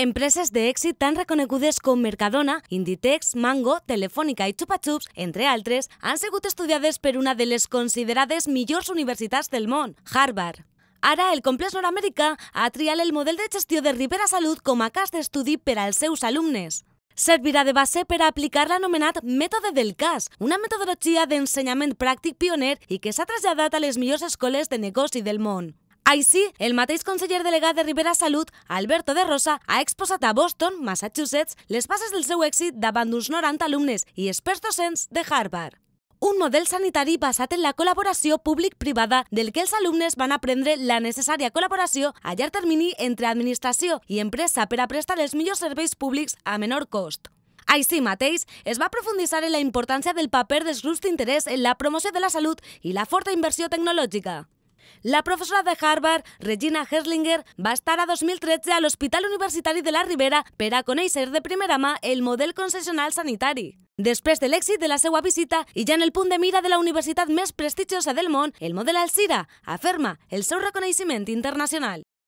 Empreses de èxit tan reconegudes com Mercadona, Inditex, Mango, Telefònica i Chupa Chups, entre altres, han sigut estudiades per una de les considerades millors universitats del món, Harvard. Ara, el complex nord-americà ha triat el model de gestió de Rivera Salut com a cas d'estudi per als seus alumnes servirà de base per a aplicar l'anomenat mètode del cas, una metodologia d'ensenyament pràctic pioner i que s'ha traslladat a les millors escoles de negoci del món. Així, el mateix conseller delegat de Rivera Salut, Alberto de Rosa, ha exposat a Boston, Massachusetts, les bases del seu èxit davant d'uns 90 alumnes i experts docents de Harvard un model sanitari basat en la col·laboració públic-privada del que els alumnes van aprendre la necessària col·laboració a llarg termini entre administració i empresa per a prestar els millors serveis públics a menor cost. Així mateix, es va profunditzar en la importància del paper dels grups d'interès en la promoció de la salut i la forta inversió tecnològica. La professora de Harvard, Regina Herslinger, va estar a 2013 a l'Hospital Universitari de la Ribera per a conèixer de primera mà el model concessional sanitari. Després de l'èxit de la seva visita i ja en el punt de mira de la universitat més prestigiosa del món, el model Alcira afirma el seu reconeixement internacional.